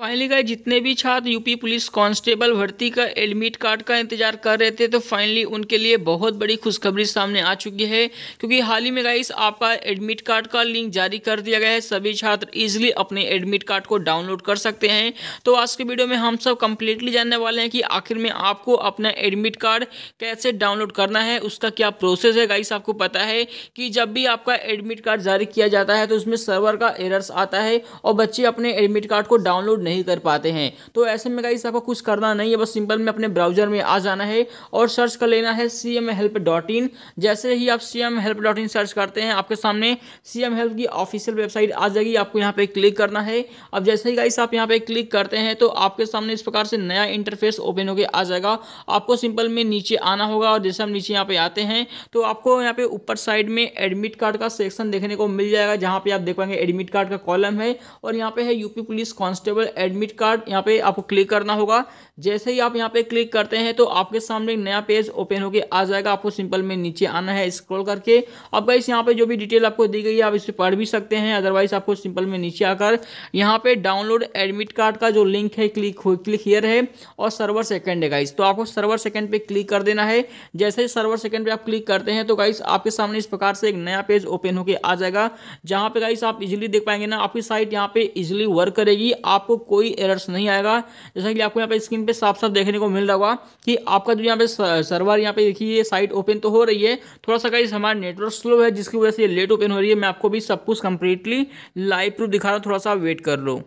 finally गए जितने भी छात्र यूपी पुलिस कांस्टेबल भर्ती का एडमिट कार्ड का इंतजार कर रहे थे तो फाइनली उनके लिए बहुत बड़ी खुशखबरी सामने आ चुकी है क्योंकि हाल ही में गाइस आपका एडमिट कार्ड का लिंक जारी कर दिया गया है सभी छात्र इजीली अपने एडमिट कार्ड को डाउनलोड कर सकते हैं तो आज के वीडियो में हम सब कम्प्लीटली जानने वाले हैं कि आखिर में आपको अपना एडमिट कार्ड कैसे डाउनलोड करना है उसका क्या प्रोसेस है गाइस आपको पता है कि जब भी आपका एडमिट कार्ड जारी किया जाता है तो उसमें सर्वर का एरर्स आता है और बच्चे अपने एडमिट कार्ड को डाउनलोड नहीं कर पाते हैं तो ऐसे में गाइस आपको कुछ करना नहीं है बस सिंपल में अपने ब्राउजर में आ जाना है और सर्च कर लेना है C M help dot in जैसे ही आप C M help dot in search करते हैं आपके सामने सी एम हेल्प की ऑफिशियल वेबसाइट आ जाएगी आपको यहाँ पे क्लिक करना है अब जैसे ही गाइस आप यहाँ पे क्लिक करते हैं तो आपके सामने इस प्रकार से नया इंटरफेस ओपन होकर आ जाएगा आपको सिंपल में नीचे आना होगा और जैसे हम नीचे यहाँ पे आते हैं तो आपको यहाँ पे ऊपर साइड में एडमिट कार्ड का सेक्शन देखने को मिल जाएगा जहाँ पे आप देख पाएंगे एडमिट कार्ड का कॉलम है और यहाँ पे है UP police constable admit card यहाँ पे आपको क्लिक करना होगा जैसे ही आप यहाँ पे क्लिक करते हैं तो आपके सामने एक नया पेज ओपन होकर आ जाएगा आपको सिंपल में नीचे आना है स्क्रॉल करके अब गाइस यहाँ पे जो भी डिटेल आपको दी गई है आप इसे पढ़ भी सकते हैं अदरवाइज आपको सिंपल में नीचे आकर यहाँ पे डाउनलोड एडमिट कार्ड का जो लिंक है क्लिक क्लिक हियर है और सर्वर सेकेंड है गाइस तो आपको सर्वर सेकेंड पे क्लिक कर देना है जैसे ही सर्वर सेकेंड पे आप क्लिक करते हैं तो गाइस आपके सामने इस प्रकार से एक नया पेज ओपन होकर आ जाएगा जहाँ पे गाइस आप इजिली देख पाएंगे ना आपकी साइट यहाँ पे इजिली वर्क करेगी आपको कोई एरर्स नहीं आएगा जैसा कि आपको यहाँ पे स्क्रीन पे साफ साफ देखने को मिल रहा होगा कि आपका जो यहाँ पे सर्वर यहाँ पे देखिए ये साइट ओपन तो हो रही है थोड़ा सा कहीं हमारा नेटवर्क स्लो है जिसकी वजह से ये लेट ओपन हो रही है मैं आपको भी सब कुछ कंप्लीटली लाइव प्रूफ दिखा रहा हूँ थोड़ा सा वेट कर लो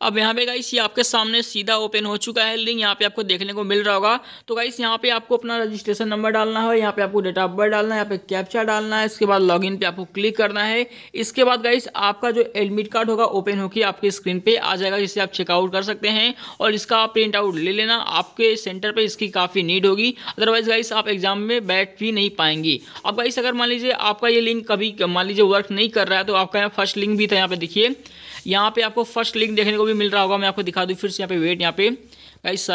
अब यहाँ पे गाइस ये आपके सामने सीधा ओपन हो चुका है लिंक यहाँ पे आपको देखने को मिल रहा होगा तो गाइस यहाँ पे आपको अपना रजिस्ट्रेशन नंबर डालना है यहाँ पे आपको डेट ऑफ बर्थ डालना है यहाँ पे कैप्चा डालना है इसके बाद लॉगिन पे आपको क्लिक करना है इसके बाद गाइस आपका जो एडमिट कार्ड होगा ओपन होकर आपकी स्क्रीन पर आ जाएगा जिसे आप चेकआउट कर सकते हैं और इसका आप प्रिंट आउट ले लेना आपके सेंटर पर इसकी काफ़ी नीड होगी अदरवाइज गाइस आप एग्जाम में बैठ भी नहीं पाएंगी अब गाइस अगर मान लीजिए आपका ये लिंक कभी मान लीजिए वर्क नहीं कर रहा है तो आपका यहाँ फर्स्ट लिंक भी था यहाँ पे देखिए यहाँ पे आपको फर्स्ट लिंक देखने को भी मिल रहा होगा मैं आपको दिखा दूँ फिर से यहाँ पे वेट यहाँ पे गाइस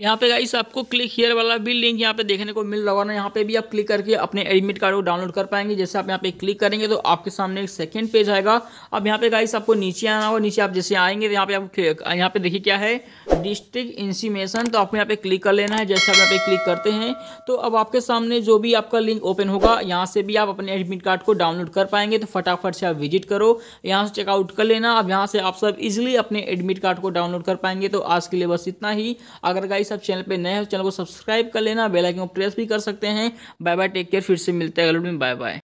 यहाँ पे गाइस आपको क्लिक हियर वाला भी लिंक यहाँ पे देखने को मिल रहा ना यहाँ पे भी आप क्लिक करके अपने एडमिट कार्ड को डाउनलोड कर पाएंगे जैसे आप यहाँ पे क्लिक करेंगे तो आपके सामने एक सेकंड पेज आएगा अब यहाँ पे गाइस आपको नीचे आना होगा नीचे आप जैसे आएंगे तो यहाँ पे आप यहाँ पे देखिए क्या है डिस्ट्रिक्ट इंसीमेशन तो आपको यहाँ पे क्लिक कर लेना है जैसे आप यहाँ पे क्लिक करते हैं तो अब आपके सामने जो भी आपका लिंक ओपन होगा यहाँ से भी आप अपने एडमिट कार्ड को डाउनलोड कर पाएंगे तो फटाफट से आप विजिट करो यहाँ से चेकआउट कर लेना अब यहाँ से आप सब इजिली अपने एडमिट कार्ड को डाउनलोड कर पाएंगे तो आज के लिए बस इतना ही अगर गाइस गाइस आप चैनल पे नए हो तो चैनल को सब्सक्राइब कर लेना बेलाइकन को प्रेस भी कर सकते हैं बाय बाय टेक केयर फिर से मिलते हैं अगले में बाय बाय